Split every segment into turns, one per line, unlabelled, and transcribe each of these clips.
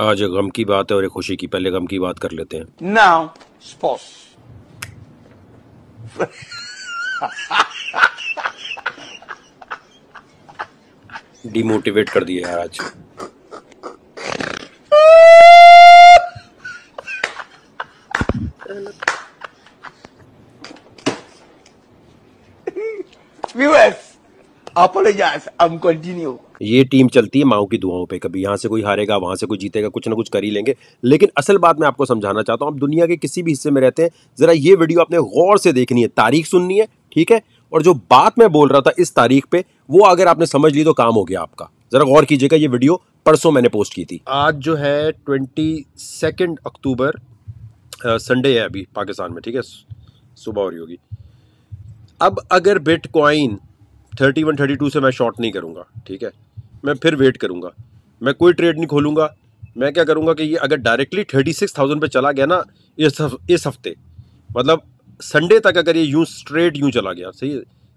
आज गम की बात है और एक खुशी की पहले गम की बात कर लेते हैं नाउ स्पोर्ट्स डिमोटिवेट कर दिया यार आज व्यूअर्स ये टीम चलती है माओ की दुआओं पे कभी यहाँ से कोई हारेगा वहां से कोई जीतेगा कुछ ना कुछ कर ही लेंगे लेकिन असल बात मैं आपको समझाना चाहता हूँ आप दुनिया के किसी भी हिस्से में रहते हैं जरा ये वीडियो आपने गौर से देखनी है तारीख सुननी है ठीक है और जो बात मैं बोल रहा था इस तारीख पे वो अगर आपने समझ ली तो काम हो गया आपका जरा गौर कीजिएगा ये वीडियो परसों मैंने पोस्ट की थी आज जो है ट्वेंटी सेकेंड अक्टूबर संडे है अभी पाकिस्तान में ठीक है सुबह हो रही होगी अब अगर bitcoin thirty one thirty two से मैं शॉर्ट नहीं करूँगा ठीक है मैं फिर वेट करूँगा मैं कोई ट्रेड नहीं खोलूँगा मैं क्या करूँगा कि ये अगर डायरेक्टली थर्टी सिक्स थाउजेंड पर चला गया ना इस हफ्ते मतलब संडे तक अगर ये यूँ स्ट्रेट यूँ चला गया सही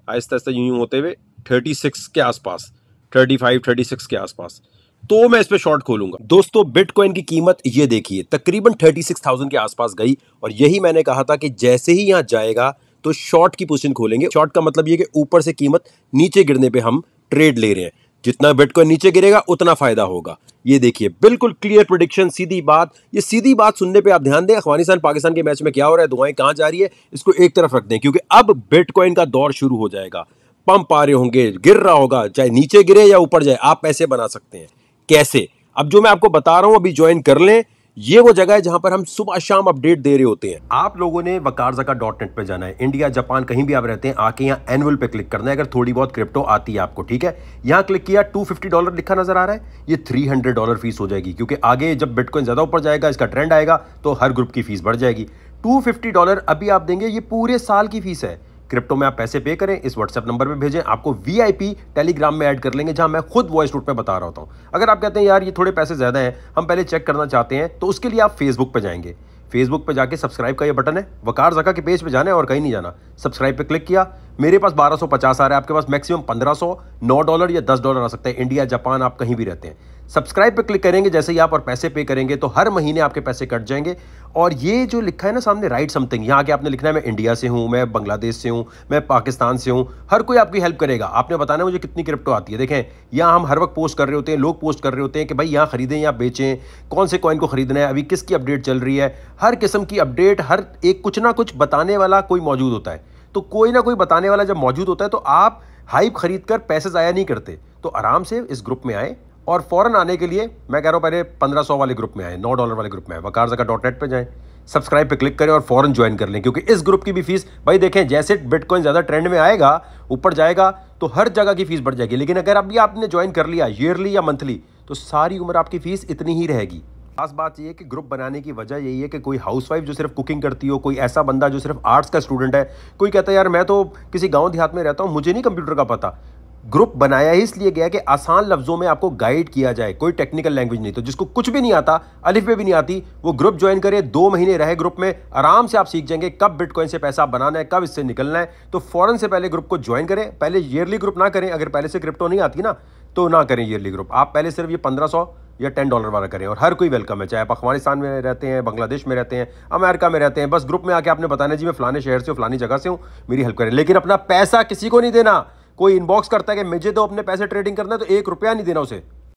आहिस्ता आहिस्ता यूँ यूँ होते हुए थर्टी सिक्स के आसपास थर्टी फाइव थर्टी सिक्स के आसपास तो मैं इस पर शॉर्ट खोलूंगा दोस्तों बिटकॉइन की कीमत ये देखिए तकरीबन थर्टी सिक्स थाउजेंड के आसपास गई और यही मैंने कहा था कि जैसे ही यहाँ जाएगा तो शॉर्ट की पोजीशन खोलेंगे शॉर्ट का मतलब ये कि ऊपर से कीमत नीचे गिरने पे हम ट्रेड ले रहे हैं जितना बिटकॉइन नीचे गिरेगा उतना फायदा होगा ये देखिए बिल्कुल क्लियर प्रोडिक्शन सीधी बात ये सीधी बात सुनने पे आप ध्यान दें अफगानिस्तान पाकिस्तान के मैच में क्या हो रहा है दुआएं कहाँ जा रही है इसको एक तरफ रख दें क्योंकि अब बिटकॉइन का दौर शुरू हो जाएगा पंप आ रहे होंगे गिर रहा होगा चाहे नीचे गिरे या ऊपर जाए आप पैसे बना सकते हैं कैसे अब जो मैं आपको बता रहा हूं अभी ज्वाइन कर लें ये वो जगह है जहां पर हम सुबह शाम अपडेट दे रहे होते हैं आप लोगों ने वकारजका डॉट नेट पर जाना है इंडिया जापान कहीं भी आप रहते हैं आके यहाँ एनुअल पे क्लिक करना है अगर थोड़ी बहुत क्रिप्टो आती है आपको ठीक है यहाँ क्लिक किया 250 डॉलर लिखा नजर आ रहा है ये 300 डॉलर फीस हो जाएगी क्योंकि आगे जब बिटकॉइन ज़्यादा ऊपर जाएगा इसका ट्रेंड आएगा तो हर ग्रुप की फीस बढ़ जाएगी टू डॉलर अभी आप देंगे ये पूरे साल की फीस है क्रिप्टो में आप पैसे पे करें इस व्हाट्सएप नंबर पर भेजें आपको वी टेलीग्राम में ऐड कर लेंगे जहां मैं खुद वॉइस नोट में बता रहा होता हूँ अगर आप कहते हैं यार ये थोड़े पैसे ज़्यादा हैं हम पहले चेक करना चाहते हैं तो उसके लिए आप फेसबुक पर जाएंगे फेसबुक पर जाके सब्सक्राइब का ये बटन है वकार जका के पेज पे जाना है और कहीं नहीं जाना सब्सक्राइब पे क्लिक किया मेरे पास 1250 आ रहा है आपके पास मैक्सिमम 1500 9 डॉलर या 10 डॉलर आ सकते हैं इंडिया जापान आप कहीं भी रहते हैं सब्सक्राइब पर क्लिक करेंगे जैसे ही आप और पैसे पे करेंगे तो हर महीने आपके पैसे कट जाएंगे और ये जो लिखा है ना सामने राइट समथिंग यहाँ आके आपने लिखना है मैं इंडिया से हूँ मैं बांग्लादेश से हूँ मैं पाकिस्तान से हूँ हर कोई आपकी हेल्प करेगा आपने बताना मुझे कितनी क्रिप्टो आती है देखें यहाँ हम हर वक्त पोस्ट कर रहे होते हैं लोग पोस्ट कर रहे होते हैं कि भाई यहाँ खरीदें यहाँ बेचें कौन से कॉइन को खरीदना है अभी किसकी अपडेट चल रही है हर किस्म की अपडेट हर एक कुछ ना कुछ बताने वाला कोई मौजूद होता है तो कोई ना कोई बताने वाला जब मौजूद होता है तो आप हाइप खरीद कर पैसे ज़ाया नहीं करते तो आराम से इस ग्रुप में आए और फ़ौरन आने के लिए मैं कह रहा हूँ पहले पंद्रह सौ वाले ग्रुप में आए नौ डॉलर वाले ग्रुप में आए वकार जगह डॉट नेट पर जाएँ सब्सक्राइब पे क्लिक करें और फौरन ज्वाइन कर लें क्योंकि इस ग्रुप की भी फीस भाई देखें जैसे बिटकॉइन ज़्यादा ट्रेंड में आएगा ऊपर जाएगा तो हर जगह की फीस बढ़ जाएगी लेकिन अगर अभी आपने ज्वाइन कर लिया ईयरली या मंथली तो सारी उम्र आपकी फीस इतनी ही रहेगी खास बात यह है कि ग्रुप बनाने की वजह यही है कि कोई हाउसवाइफ जो सिर्फ कुकिंग करती हो कोई ऐसा बंदा जो सिर्फ आर्ट्स का स्टूडेंट है कोई कहता है यार मैं तो किसी गांव देहात में रहता हूँ मुझे नहीं कंप्यूटर का पता ग्रुप बनाया ही इसलिए गया कि आसान लफ्ज़ों में आपको गाइड किया जाए कोई टेक्निकल लैंग्वेज नहीं तो जिसको कुछ भी नहीं आता अलिफ पे भी नहीं आती वो ग्रुप ज्वाइन करे दो महीने रहे ग्रुप में आराम से आप सीख जाएंगे कब बिटकॉइन से पैसा बनाना है कब इससे निकलना है तो फ़ौरन से पहले ग्रुप को ज्वाइन करें पहले ईयरली ग्रुप ना करें अगर पहले से क्रिप्टो नहीं आती ना तो ना करें ईयरली ग्रुप आप पहले सिर्फ ये पंद्रह सौ या टेन डॉलर वाला करें और हर कोई वेलकम है चाहे आप अफगानिस्तान में रहते हैं बांग्लादेश में रहते हैं अमेरिका में रहते हैं बस ग्रुप में आके आपने बताना जी मैं फलाने शहर से हूँ फलानी जगह से हूँ मेरी हेल्प करें लेकिन अपना पैसा किसी को नहीं देना कोई इनबॉक्स करता है कि मुझे तो अपने पैसे ट्रेडिंग करना है तो एक रुपया नहीं देना उसे